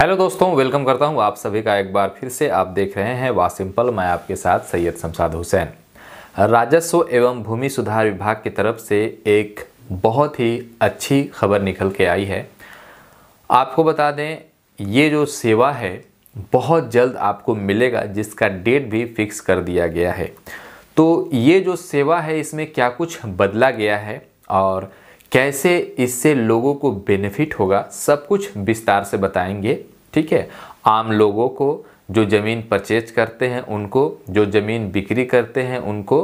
Hello दोस्तों welcome करता हूं आप सभी का एक बार फिर से आप देख रहे हैं वा सिंपल मैं आपके साथ सैयद शमसाद हुसैन राजस्व एवं भूमि सुधार विभाग की तरफ से एक बहुत ही अच्छी खबर निकल के आई है आपको बता दें ये जो सेवा है बहुत जल्द आपको मिलेगा जिसका डेट भी फिक्स कर दिया गया है तो ये जो सेवा है इसमें क्या कुछ बदला गया है और कैसे इससे लोगों को बेनिफिट होगा सब कुछ विस्तार से बताएंगे ठीक है आम लोगों को जो ज़मीन परचेज करते हैं उनको जो ज़मीन बिक्री करते हैं उनको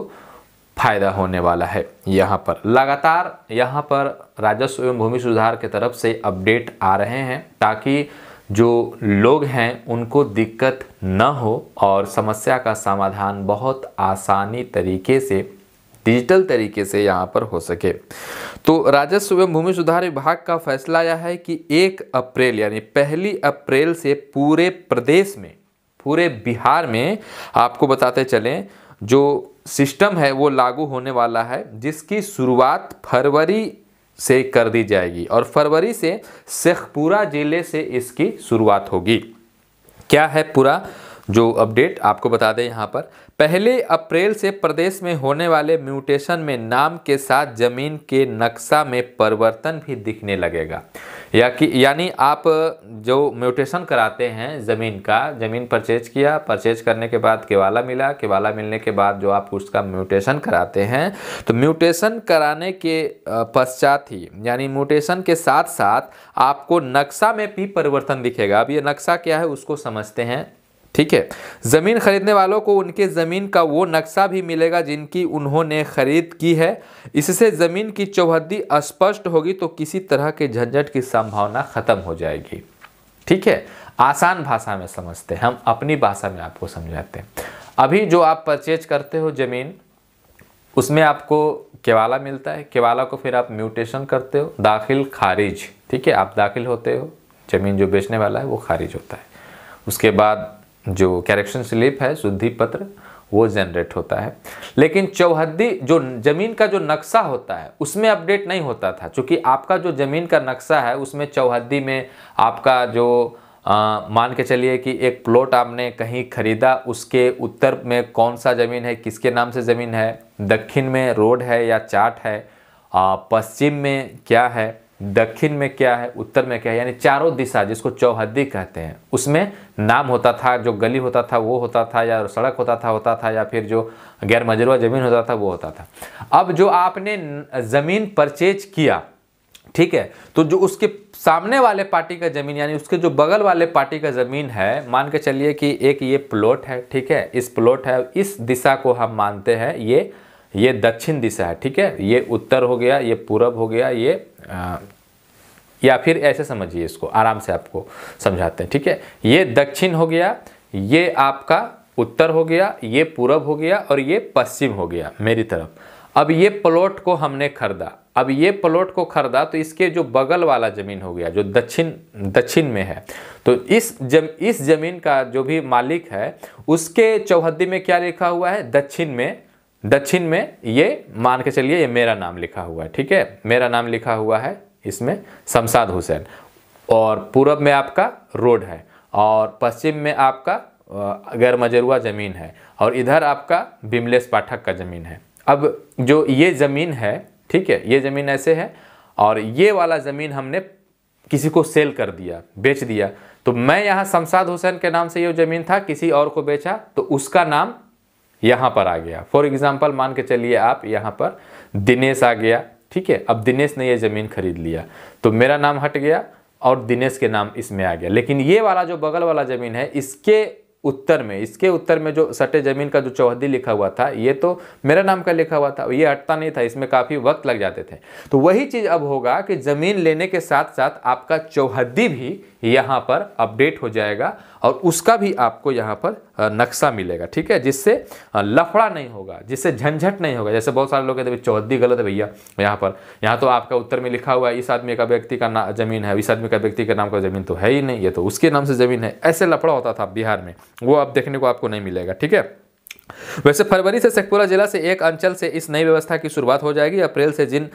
फायदा होने वाला है यहाँ पर लगातार यहाँ पर राजस्व एवं भूमि सुधार के तरफ से अपडेट आ रहे हैं ताकि जो लोग हैं उनको दिक्कत न हो और समस्या का समाधान बहुत आसानी तरीके से डिजिटल तरीके से यहाँ पर हो सके तो राजस्व एवं भूमि सुधार विभाग का फैसला आया है कि एक अप्रैल यानी पहली अप्रैल से पूरे प्रदेश में पूरे बिहार में आपको बताते चलें जो सिस्टम है वो लागू होने वाला है जिसकी शुरुआत फरवरी से कर दी जाएगी और फरवरी से शेखपुरा ज़िले से इसकी शुरुआत होगी क्या है पूरा जो अपडेट आपको बता दें यहाँ पर पहले अप्रैल से प्रदेश में होने वाले म्यूटेशन में नाम के साथ जमीन के नक्शा में परिवर्तन भी दिखने लगेगा या कि यानी आप जो म्यूटेशन कराते हैं ज़मीन का ज़मीन परचेज किया परचेज करने के बाद केवाला मिला केवाला मिलने के बाद जो आप उसका म्यूटेशन कराते हैं तो म्यूटेशन कराने के पश्चात ही यानी म्यूटेशन के साथ साथ आपको नक्शा में भी परिवर्तन दिखेगा अब ये नक्शा क्या है उसको समझते हैं ठीक है ज़मीन खरीदने वालों को उनके ज़मीन का वो नक्शा भी मिलेगा जिनकी उन्होंने खरीद की है इससे ज़मीन की चौहद्दी स्पष्ट होगी तो किसी तरह के झंझट की संभावना ख़त्म हो जाएगी ठीक है आसान भाषा में समझते हैं हम अपनी भाषा में आपको समझाते हैं अभी जो आप परचेज करते हो ज़मीन उसमें आपको केवाला मिलता है केवाला को फिर आप म्यूटेशन करते हो दाखिल खारिज ठीक है आप दाखिल होते हो ज़मीन जो बेचने वाला है वो खारिज होता है उसके बाद जो कैरेक्शन स्लिप है शुद्धि पत्र वो जनरेट होता है लेकिन चौहद्दी जो ज़मीन का जो नक्शा होता है उसमें अपडेट नहीं होता था क्योंकि आपका जो ज़मीन का नक्शा है उसमें चौहद्दी में आपका जो आ, मान के चलिए कि एक प्लॉट आपने कहीं ख़रीदा उसके उत्तर में कौन सा ज़मीन है किसके नाम से ज़मीन है दक्षिण में रोड है या चाट है पश्चिम में क्या है दक्षिण में क्या है उत्तर में क्या है यानी चारों दिशा जिसको चौहद्दी कहते हैं उसमें नाम होता था जो गली होता था वो होता था या सड़क होता था होता था या फिर जो गैर मजरुआ ज़मीन होता था वो होता था अब जो आपने ज़मीन परचेज किया ठीक है तो जो उसके सामने वाले पार्टी का ज़मीन यानी उसके जो बगल वाले पार्टी का ज़मीन है मान के चलिए कि एक ये प्लॉट है ठीक है इस प्लॉट है इस दिशा को हम मानते हैं ये ये दक्षिण दिशा है ठीक है ये उत्तर हो गया ये पूरब हो गया ये आ, या फिर ऐसे समझिए इसको आराम से आपको समझाते हैं ठीक है ये दक्षिण हो गया ये आपका उत्तर हो गया ये पूरब हो गया और ये पश्चिम हो गया मेरी तरफ अब ये प्लॉट को हमने खरीदा अब ये प्लॉट को खरीदा तो इसके जो बगल वाला ज़मीन हो गया जो दक्षिण दक्षिण में है तो इस जम इस ज़मीन का जो भी मालिक है उसके चौहद्दी में क्या लिखा हुआ है दक्षिण में दक्षिण में ये मान के चलिए ये मेरा नाम लिखा हुआ है ठीक है मेरा नाम लिखा हुआ है इसमें शमसाद हुसैन और पूरब में आपका रोड है और पश्चिम में आपका गैर मजरुआ ज़मीन है और इधर आपका बिमलेश पाठक का ज़मीन है अब जो ये ज़मीन है ठीक है ये ज़मीन ऐसे है और ये वाला ज़मीन हमने किसी को सेल कर दिया बेच दिया तो मैं यहाँ शमसाद हुसैन के नाम से ये ज़मीन था किसी और को बेचा तो उसका नाम यहाँ पर आ गया फॉर एग्जाम्पल मान के चलिए आप यहाँ पर दिनेश आ गया ठीक है अब दिनेश ने ये ज़मीन खरीद लिया तो मेरा नाम हट गया और दिनेश के नाम इसमें आ गया लेकिन ये वाला जो बगल वाला ज़मीन है इसके उत्तर में इसके उत्तर में जो सटे ज़मीन का जो चौहदी लिखा हुआ था ये तो मेरा नाम का लिखा हुआ था ये हटता नहीं था इसमें काफ़ी वक्त लग जाते थे तो वही चीज़ अब होगा कि ज़मीन लेने के साथ साथ आपका चौहदी भी यहाँ पर अपडेट हो जाएगा और उसका भी आपको यहाँ पर नक्शा मिलेगा ठीक है जिससे लफड़ा नहीं होगा जिससे झंझट नहीं होगा जैसे बहुत सारे लोग कहते हैं चौधरी गलत है भैया यहाँ पर यहाँ तो आपका उत्तर में लिखा हुआ है इस आदमी का व्यक्ति का जमीन है इस आदमी का व्यक्ति के नाम का जमीन तो है ही नहीं ये तो उसके नाम से जमीन है ऐसे लफड़ा होता था बिहार में वो अब देखने को आपको नहीं मिलेगा ठीक है वैसे फरवरी से शेखपुरा जिला से एक अंचल से इस नई व्यवस्था की शुरुआत हो जाएगी अप्रैल से जिन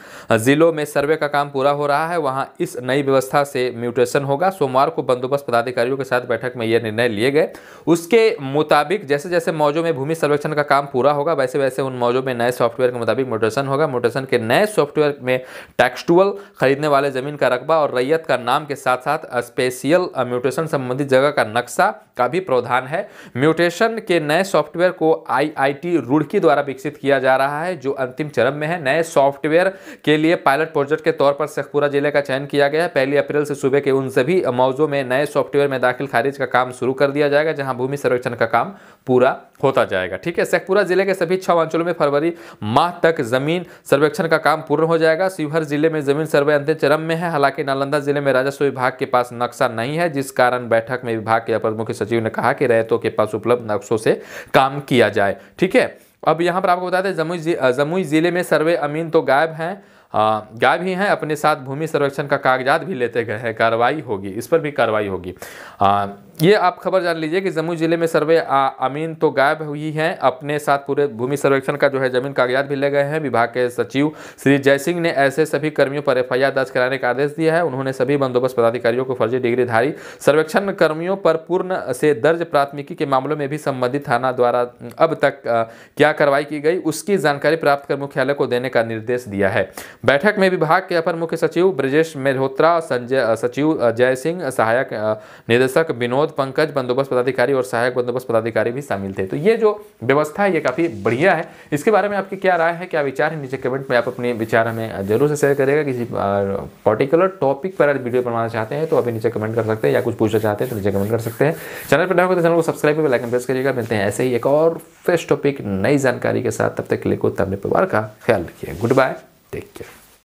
जिलों में सर्वे का काम पूरा हो रहा है वहां इस नई व्यवस्था से म्यूटेशन होगा सोमवार को बंदोबस्त पदाधिकारियों के साथ बैठक में यह निर्णय लिए गए उसके मुताबिक जैसे जैसे मौजों में भूमि सर्वेक्षण का काम पूरा होगा वैसे वैसे उन मौजों में नए सॉफ्टवेयर के मुताबिक म्यूटेशन होगा म्यूटेशन के नए सॉफ्टवेयर में टैक्सटुअल खरीदने वाले जमीन का रकबा और रैयत का नाम के साथ साथ स्पेशियल म्यूटेशन संबंधित जगह का नक्शा का भी प्रावधान है म्यूटेशन के नए सॉफ्टवेयर को आईआईटी रुड़की द्वारा विकसित किया जा रहा है जो अंतिम चरण में है नए सॉफ्टवेयर के लिए पायलट प्रोजेक्ट के तौर पर शेखपुरा जिले का चयन किया गया है पहली अप्रैल से सुबह के उन सभी मौजों में नए सॉफ्टवेयर में दाखिल खारिज का काम शुरू कर दिया जाएगा जहां भूमि सर्वेक्षण का काम पूरा होता जाएगा ठीक है शेखपुरा जिले के सभी छह अंचलों में फरवरी माह तक जमीन सर्वेक्षण का काम पूर्ण हो जाएगा शिवहर जिले में जमीन सर्वे अंतिम चरण में है हालांकि नालंदा जिले में राजस्व विभाग के पास नक्शा नहीं है जिस कारण बैठक में विभाग के अपर मुख्य सचिव ने कहा कि रैतों के पास उपलब्ध नक्शों से काम किया जाए ठीक है अब यहाँ पर आपको बता दें जमुई जिले में सर्वे अमीन तो गायब हैं हाँ, गाय भी हैं अपने साथ भूमि सर्वेक्षण का कागजात भी लेते गए हैं कार्रवाई होगी इस पर भी कार्रवाई होगी हाँ, ये आप खबर जान लीजिए कि जम्मू जिले में सर्वे आ, अमीन तो गायब हुई हैं अपने साथ पूरे भूमि सर्वेक्षण का जो है जमीन कागजात भी ले गए हैं विभाग के सचिव श्री जयसिंह ने ऐसे सभी कर्मियों पर एफ दर्ज कराने का आदेश दिया है उन्होंने सभी बंदोबस्त पदाधिकारियों को फर्जी डिग्रीधारी सर्वेक्षण कर्मियों पर पूर्ण से दर्ज प्राथमिकी के मामलों में भी संबंधित थाना द्वारा अब तक क्या कार्रवाई की गई उसकी जानकारी प्राप्त कर मुख्यालय को देने का निर्देश दिया है बैठक में विभाग के अपर मुख्य सचिव ब्रजेश मेहोत्रा संजय सचिव जय सिंह सहायक निदेशक विनोद पंकज बंदोबस्त पदाधिकारी और सहायक बंदोबस्त पदाधिकारी भी शामिल थे तो ये जो व्यवस्था है ये काफ़ी बढ़िया है इसके बारे में आपकी क्या राय है क्या विचार है नीचे कमेंट में आप अपने विचार हमें जरूर से शेयर करेगा किसी पर्टिकुलर टॉपिक पर अगर वीडियो बनाना चाहते हैं तो अभी नीचे कमेंट कर सकते हैं या कुछ पूछना चाहते हैं तो नीचे कमेंट कर सकते हैं चैनल पर ना तो चैनल को सब्सक्राइब कर लाइक प्रेस करिएगा मिलते हैं ऐसे ही एक और फ्रेश टॉपिक नई जानकारी के साथ तब तक के लिए को अपने परिवार का ख्याल रखिए गुड बाय däcken.